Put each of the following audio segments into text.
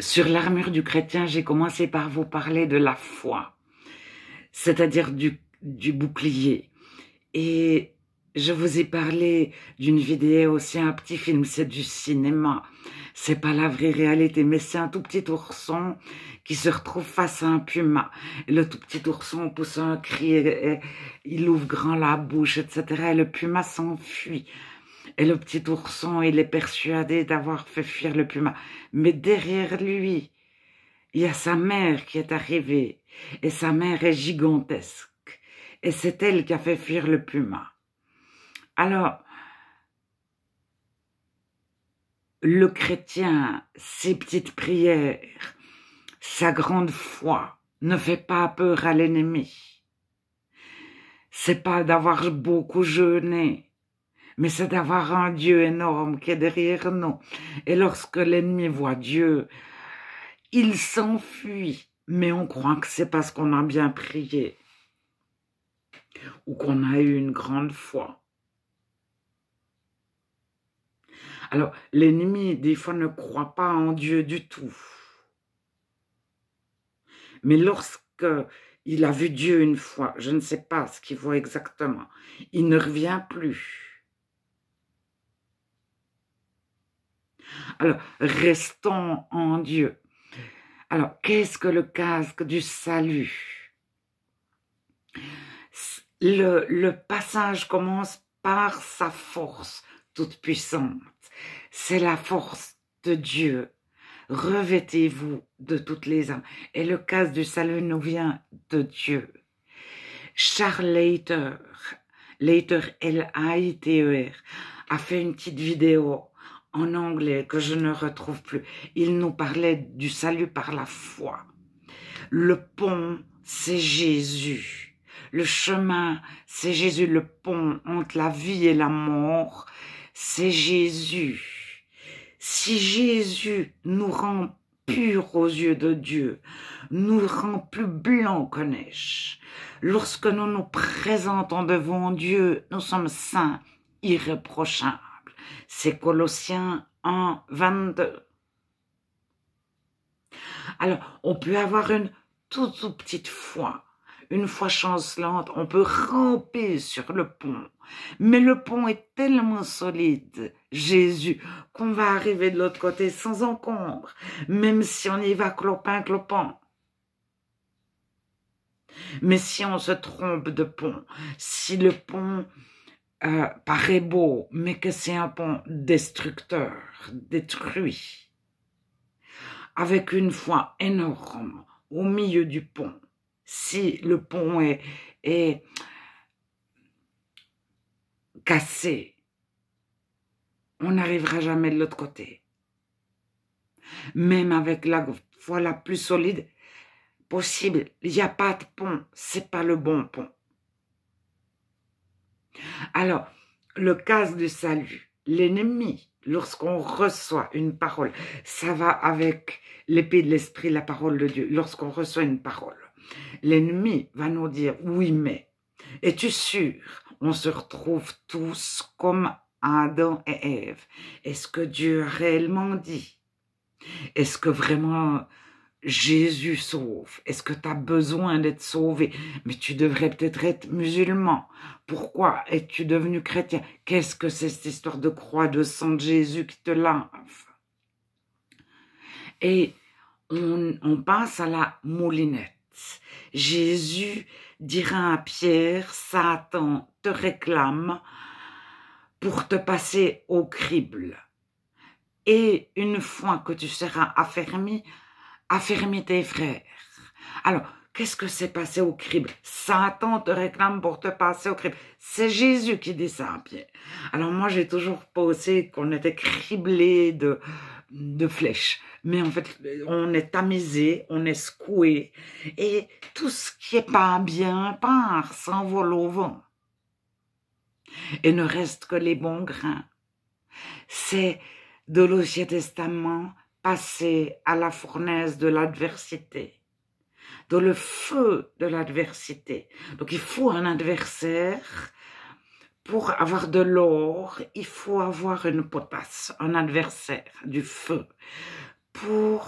Sur l'armure du chrétien, j'ai commencé par vous parler de la foi, c'est-à-dire du, bouclier. Et je vous ai parlé d'une vidéo, aussi un petit film, c'est du cinéma. C'est pas la vraie réalité, mais c'est un tout petit ourson qui se retrouve face à un puma. Le tout petit ourson pousse un cri, il ouvre grand la bouche, etc. Et le puma s'enfuit et le petit ourson, il est persuadé d'avoir fait fuir le puma. Mais derrière lui, il y a sa mère qui est arrivée. Et sa mère est gigantesque. Et c'est elle qui a fait fuir le puma. Alors, le chrétien, ses petites prières, sa grande foi ne fait pas peur à l'ennemi. C'est pas d'avoir beaucoup jeûné, mais c'est d'avoir un Dieu énorme qui est derrière nous. Et lorsque l'ennemi voit Dieu, il s'enfuit, mais on croit que c'est parce qu'on a bien prié ou qu'on a eu une grande foi. Alors, l'ennemi, des fois, ne croit pas en Dieu du tout. Mais lorsque il a vu Dieu une fois, je ne sais pas ce qu'il voit exactement, il ne revient plus. Alors, restons en Dieu. Alors, qu'est-ce que le casque du salut le, passage commence par sa force toute puissante. C'est la force de Dieu. Revêtez-vous de toutes les âmes. Et le casque du salut nous vient de Dieu. Charles Leiter, Leiter L-A-I-T-E-R, a fait une petite vidéo en anglais que je ne retrouve plus. Il nous parlait du salut par la foi. Le pont, c'est Jésus. Le chemin, c'est Jésus. Le pont entre la vie et la mort, c'est Jésus. Si Jésus nous rend purs aux yeux de Dieu, nous rend plus blancs que neige, lorsque nous nous présentons devant Dieu, nous sommes saints, irréprochables. C'est Colossiens 1, 22. Alors, on peut avoir une toute, toute petite foi, une foi chancelante, on peut ramper sur le pont. Mais le pont est tellement solide, Jésus, qu'on va arriver de l'autre côté sans encombre, même si on y va clopin, clopant. Mais si on se trompe de pont, si le pont euh, paraît beau, mais que c'est un pont destructeur, détruit, avec une foi énorme au milieu du pont. Si le pont est, est cassé, on n'arrivera jamais de l'autre côté. Même avec la foi la plus solide possible, il n'y a pas de pont, c'est pas le bon pont. Alors, le cas du salut, l'ennemi, lorsqu'on reçoit une parole, ça va avec l'épée de l'esprit, la parole de Dieu, lorsqu'on reçoit une parole. L'ennemi va nous dire, oui, mais, es-tu sûr On se retrouve tous comme Adam et Ève. Est-ce que Dieu a réellement dit Est-ce que vraiment Jésus sauve. Est-ce que tu as besoin d'être sauvé Mais tu devrais peut-être être musulman. Pourquoi es-tu devenu chrétien Qu'est-ce que c'est cette histoire de croix, de sang de Jésus qui te lave Et on, on passe à la moulinette. Jésus dira à Pierre, Satan te réclame pour te passer au crible. Et une fois que tu seras affermi, Affirmer tes frères. Alors, qu'est-ce que c'est passé au crible Satan te réclame pour te passer au crible. C'est Jésus qui dit ça à Alors moi, j'ai toujours pensé qu'on était criblé de, de flèches. Mais en fait, on est amusé, on est secoué. Et tout ce qui est pas bien part, s'envole au vent. Et ne reste que les bons grains. C'est de l'Ancien Testament passer à la fournaise de l'adversité, dans le feu de l'adversité. Donc il faut un adversaire. Pour avoir de l'or, il faut avoir une potasse, un adversaire, du feu, pour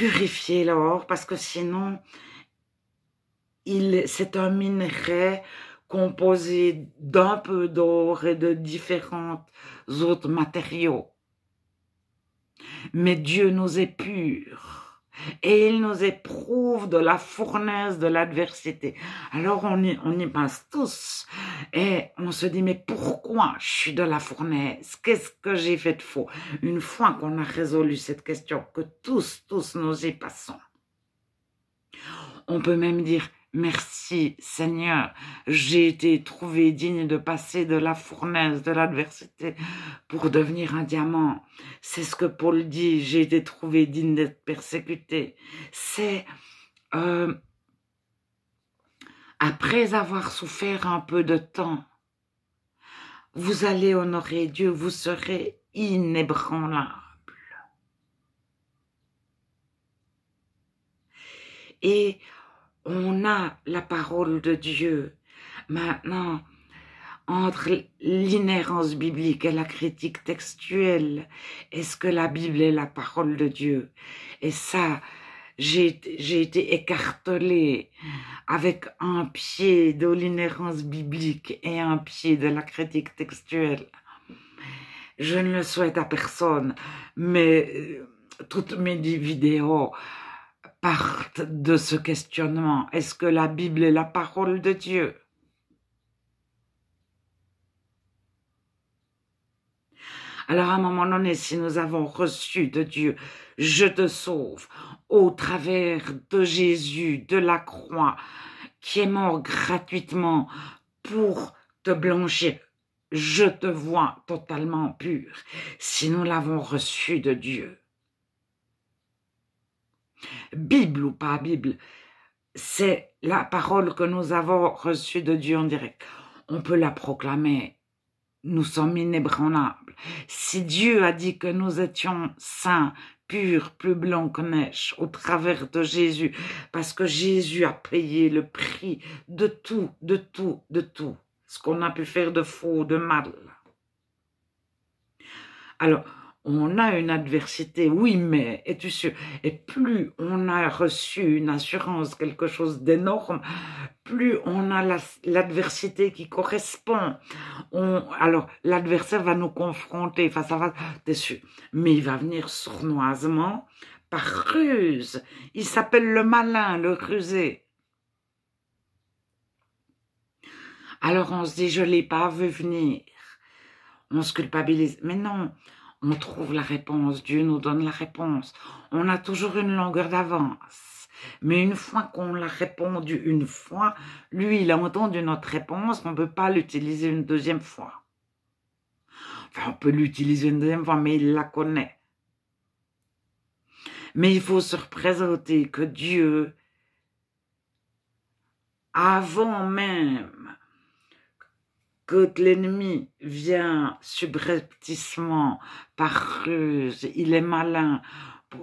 purifier l'or, parce que sinon, c'est un minerai composé d'un peu d'or et de différents autres matériaux. Mais Dieu nous épure et il nous éprouve de la fournaise de l'adversité. Alors on y, on y passe tous et on se dit mais pourquoi je suis de la fournaise Qu'est-ce que j'ai fait de faux Une fois qu'on a résolu cette question, que tous, tous nous y passons, on peut même dire Merci Seigneur, j'ai été trouvé digne de passer de la fournaise de l'adversité pour devenir un diamant. C'est ce que Paul dit, j'ai été trouvé digne d'être persécuté. C'est euh, après avoir souffert un peu de temps, vous allez honorer Dieu, vous serez inébranlable. Et on a la parole de Dieu. Maintenant, entre l'inhérence biblique et la critique textuelle, est-ce que la Bible est la parole de Dieu Et ça, j'ai été écartelée avec un pied de l'inhérence biblique et un pied de la critique textuelle. Je ne le souhaite à personne, mais euh, toutes mes vidéos partent de ce questionnement. Est-ce que la Bible est la parole de Dieu Alors à un moment donné, si nous avons reçu de Dieu, je te sauve, au travers de Jésus, de la croix, qui est mort gratuitement pour te blanchir, je te vois totalement pur, si nous l'avons reçu de Dieu. Bible ou pas Bible, c'est la parole que nous avons reçue de Dieu en direct. On peut la proclamer. Nous sommes inébranlables. Si Dieu a dit que nous étions saints, purs, plus blancs que neige, au travers de Jésus, parce que Jésus a payé le prix de tout, de tout, de tout, ce qu'on a pu faire de faux, de mal. Alors, on a une adversité, oui, mais es-tu sûr Et plus on a reçu une assurance, quelque chose d'énorme, plus on a l'adversité qui correspond. On, alors, l'adversaire va nous confronter face à face, t'es sûr Mais il va venir sournoisement, par ruse. Il s'appelle le malin, le rusé. Alors on se dit, je ne l'ai pas vu venir. On se culpabilise. Mais non, on trouve la réponse, Dieu nous donne la réponse. On a toujours une longueur d'avance. Mais une fois qu'on l'a répondu une fois, lui, il a entendu notre réponse, on ne peut pas l'utiliser une deuxième fois. Enfin, on peut l'utiliser une deuxième fois, mais il la connaît. Mais il faut se représenter que Dieu, avant même l'ennemi vient subrepticement, par ruse, il est malin,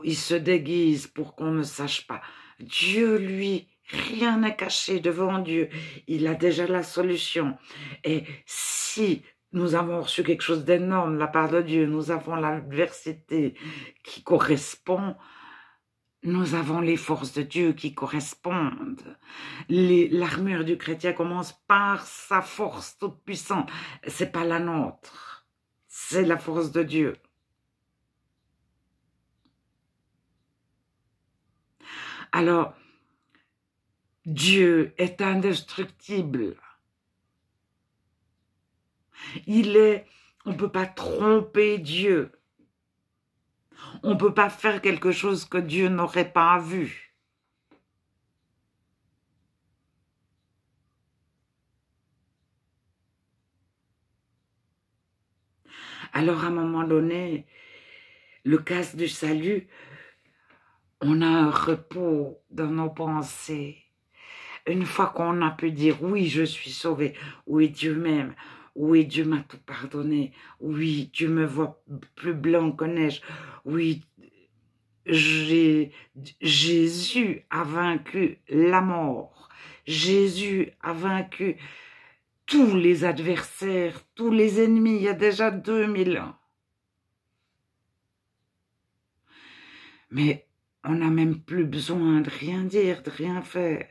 il se déguise pour qu'on ne sache pas. Dieu, lui, rien n'est caché devant Dieu. Il a déjà la solution. Et si nous avons reçu quelque chose d'énorme de la part de Dieu, nous avons l'adversité qui correspond, nous avons les forces de Dieu qui correspondent. L'armure du chrétien commence par sa force toute puissante. C'est pas la nôtre. C'est la force de Dieu. Alors, Dieu est indestructible. Il est, on ne peut pas tromper Dieu. On ne peut pas faire quelque chose que Dieu n'aurait pas vu. Alors à un moment donné, le casse du salut, on a un repos dans nos pensées. Une fois qu'on a pu dire oui, je suis sauvé, oui, Dieu m'aime, oui, Dieu m'a tout pardonné. Oui, Dieu me voit plus blanc que neige. Oui, Jésus a vaincu la mort. Jésus a vaincu tous les adversaires, tous les ennemis, il y a déjà 2000 ans. Mais on n'a même plus besoin de rien dire, de rien faire.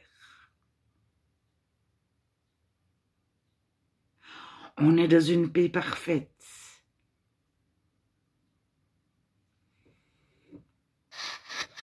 On est dans une paix parfaite.